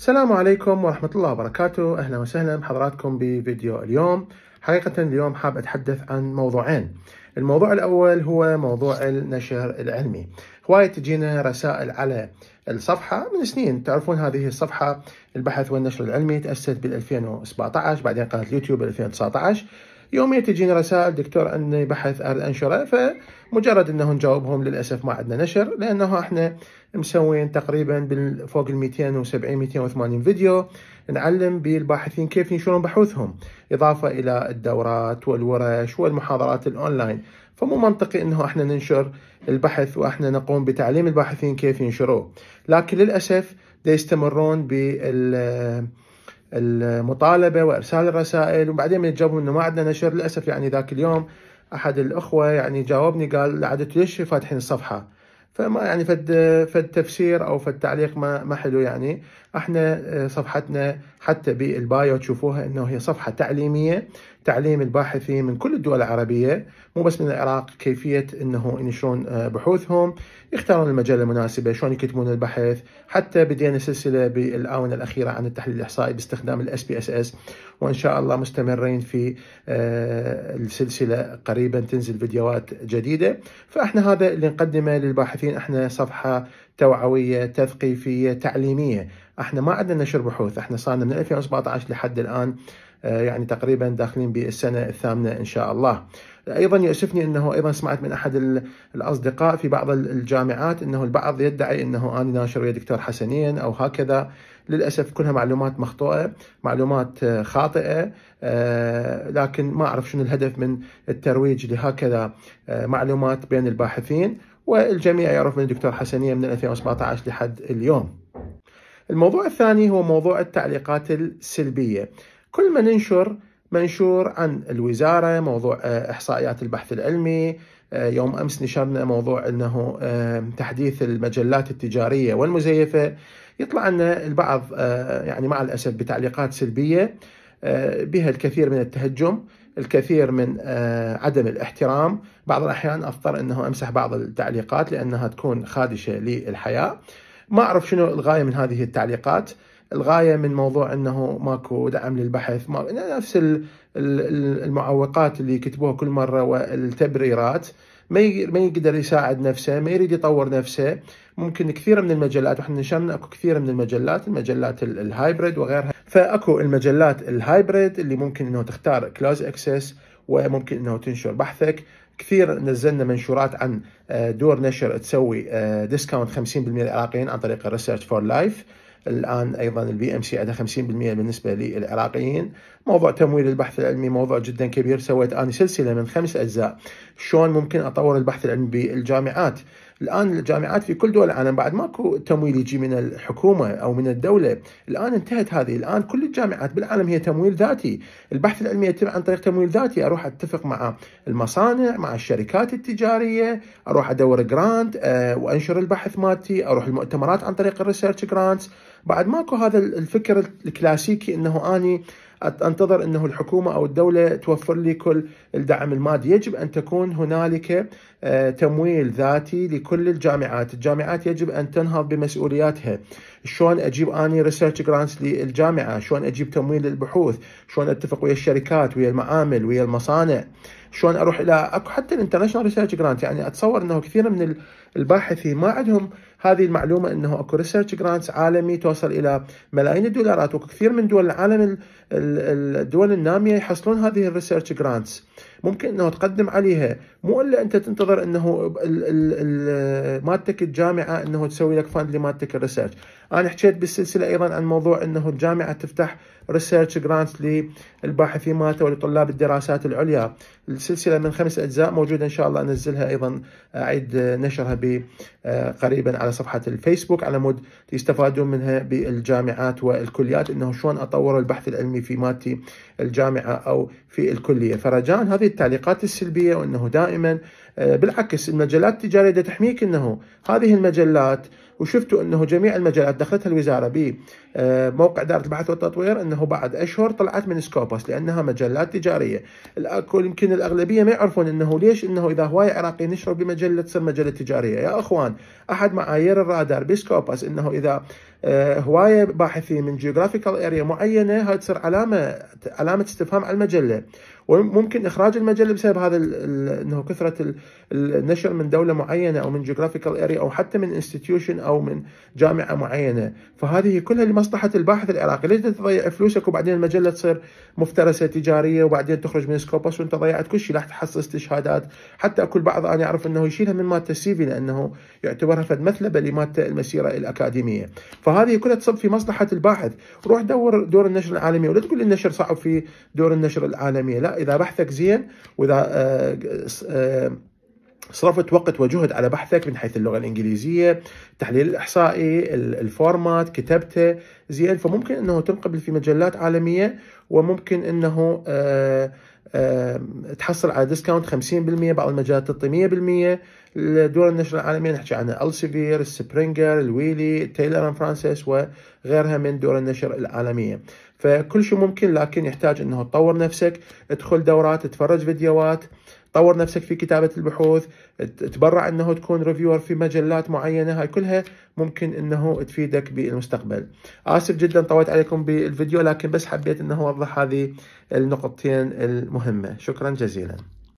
السلام عليكم ورحمة الله وبركاته أهلا وسهلا بحضراتكم بفيديو اليوم حقيقة اليوم حاب أتحدث عن موضوعين الموضوع الأول هو موضوع النشر العلمي هواية تجينا رسائل على الصفحة من سنين تعرفون هذه الصفحة البحث والنشر العلمي تأسست بال 2017 بعدين قناة اليوتيوب 2019 يوميا تجيني رسائل دكتور اني بحث ارد انشره فمجرد انه نجاوبهم للاسف ما عندنا نشر لانه احنا مسوين تقريبا فوق ال 270 280 فيديو نعلم بالباحثين كيف ينشرون بحوثهم اضافه الى الدورات والورش والمحاضرات الاونلاين فمو منطقي انه احنا ننشر البحث واحنا نقوم بتعليم الباحثين كيف ينشروه لكن للاسف يستمرون بال المطالبه وارسال الرسائل وبعدين من جاوبهم انه ما عندنا نشر للاسف يعني ذاك اليوم احد الاخوه يعني جاوبني قال عادته ليش فاتحين الصفحه؟ فما يعني فد فد تفسير او فد تعليق ما ما حلو يعني احنا آه، صفحتنا حتى بالبايو تشوفوها انه هي صفحه تعليميه تعليم الباحثين من كل الدول العربية مو بس من العراق كيفية أنه ينشرون آه، بحوثهم يختارون المجال المناسبة شلون يكتبون البحث حتى بدينا سلسلة بالآونة الأخيرة عن التحليل الإحصائي باستخدام الاس بي اس اس وإن شاء الله مستمرين في آه، السلسلة قريبا تنزل فيديوهات جديدة فإحنا هذا اللي نقدمه للباحثين إحنا صفحة توعوية تثقيفية تعليمية احنا ما عندنا نشر بحوث احنا صارنا من 2017 لحد الآن آه، يعني تقريبا داخلين بالسنة الثامنة إن شاء الله ايضا يؤسفني انه ايضا سمعت من احد الاصدقاء في بعض الجامعات انه البعض يدعي انه انا ناشر ويا دكتور حسنين او هكذا للاسف كلها معلومات مخطوئه معلومات آه، خاطئه آه، لكن ما اعرف شنو الهدف من الترويج لهكذا معلومات بين الباحثين والجميع يعرف من الدكتور حسنيه من 2017 لحد اليوم الموضوع الثاني هو موضوع التعليقات السلبيه كل ما ننشر منشور عن الوزارة موضوع آه، إحصائيات البحث العلمي آه، يوم أمس نشرنا موضوع أنه تحديث المجلات التجارية والمزيفة يطلع لنا البعض آه، يعني مع الأسف بتعليقات سلبية بها الكثير من التهجم الكثير من عدم الاحترام بعض الأحيان أضطر أنه أمسح بعض التعليقات لأنها تكون خادشة للحياة ما أعرف شنو الغاية من هذه التعليقات الغايه من موضوع انه ماكو دعم للبحث ما نفس المعوقات اللي كتبوها كل مره والتبريرات ما يقدر يساعد نفسه ما يريد يطور نفسه ممكن كثير من المجلات واحنا نشرنا اكو كثير من المجلات المجلات الهايبريد وغيرها فاكو المجلات الهايبريد اللي ممكن انه تختار كلوز اكسس وممكن انه تنشر بحثك كثير نزلنا منشورات عن آه، دور نشر تسوي ديسكاونت 50% للعراقيين عن طريق الريسيرش فور لايف الآن أيضا البي ام سي عندها 50% بالنسبة للعراقيين موضوع تمويل البحث العلمي موضوع جدا كبير سويت أنا سلسلة من خمس أجزاء شلون ممكن أطور البحث العلمي بالجامعات الان الجامعات في كل دول العالم بعد ماكو تمويل يجي من الحكومه او من الدوله، الان انتهت هذه، الان كل الجامعات بالعالم هي تمويل ذاتي، البحث العلمي يتم عن طريق تمويل ذاتي، اروح اتفق مع المصانع، مع الشركات التجاريه، اروح ادور جرانت أه وانشر البحث مالتي، اروح المؤتمرات عن طريق الريسيرش جرانتس، بعد ماكو هذا الفكر الكلاسيكي انه اني انتظر انه الحكومه او الدوله توفر لي كل الدعم المادي، يجب ان تكون هنالك آه، تمويل ذاتي لكل الجامعات، الجامعات يجب ان تنهض بمسؤولياتها، شلون اجيب اني ريسيرش جرانتس للجامعه، شلون اجيب تمويل للبحوث، شلون اتفق ويا الشركات ويا المعامل ويا المصانع، شلون اروح الى اكو حتى الانترناشونال ريسيرش جرانت يعني اتصور انه كثير من الباحثين ما عندهم هذه المعلومة أنه أكو ريسيرش جرانتس عالمي توصل إلى ملايين الدولارات وكثير من دول العالم الدول النامية يحصلون هذه الريسيرش جرانتس ممكن انه تقدم عليها مو الا انت تنتظر انه مالتك الجامعه انه تسوي لك فاند لمالتك الريسيرش انا حكيت بالسلسله ايضا عن موضوع انه الجامعه تفتح ريسيرش جرانت للباحثين مالته ولطلاب الدراسات العليا السلسله من خمس اجزاء موجوده ان شاء الله انزلها ايضا اعيد نشرها قريبا على صفحه الفيسبوك على مود يستفادون منها بالجامعات والكليات انه شلون اطور البحث العلمي في مالتي الجامعه او في الكليه فرجاء هذه التعليقات السلبيه وانه دائما آه، بالعكس المجلات التجاريه تحميك انه هذه المجلات وشفتوا انه جميع المجلات دخلتها الوزاره بموقع آه، دارة البحث والتطوير انه بعد اشهر طلعت من سكوبس لانها مجلات تجاريه، الاكل يمكن الاغلبيه ما يعرفون انه ليش انه اذا هوايه عراقي نشروا بمجله تصير مجله تجاريه، يا اخوان احد معايير الرادار بسكوبس انه اذا آه، هوايه باحثين من جيوغرافيكال اريا معينه هاي تصير علامه علامه استفهام على المجله، وممكن اخراج المجله بسبب هذا انه كثره النشر من دوله معينه او من جيوغرافيكال اريا او حتى من انستتيوشن او من جامعه معينه فهذه كلها لمصلحه الباحث العراقي ليش تضيع فلوسك وبعدين المجله تصير مفترسه تجاريه وبعدين تخرج من سكوبس وانت ضيعت كل شيء لا تحصل استشهادات حتى كل بعض انا اعرف انه يشيلها من مالته السي في لانه يعتبرها فد مثلبه لمالته المسيره الاكاديميه فهذه كلها تصب في مصلحه الباحث روح دور دور النشر العالمي ولا تقول النشر صعب في دور النشر العالمي لا إذا بحثك زين وإذا آه، آه، صرفت وقت وجهد على بحثك من حيث اللغة الإنجليزية التحليل الإحصائي الفورمات كتبته زين فممكن أنه تنقبل في مجلات عالمية وممكن أنه آه، تحصل على ديسكاونت 50% بعض المجالات 300% الدول النشر العالمية نحكي عنها السيفير سبرينجر الويلي تايلر ان فرانسيس وغيرها من دول النشر العالمية فكل شيء ممكن لكن يحتاج انه تطور نفسك تدخل دورات تتفرج فيديوهات طور نفسك في كتابة البحوث تبرع انه تكون ريفيور في مجلات معينة هاي كلها ممكن انه تفيدك بالمستقبل اسف جدا طويت عليكم بالفيديو لكن بس حبيت انه اوضح هذه النقطتين المهمة شكرا جزيلا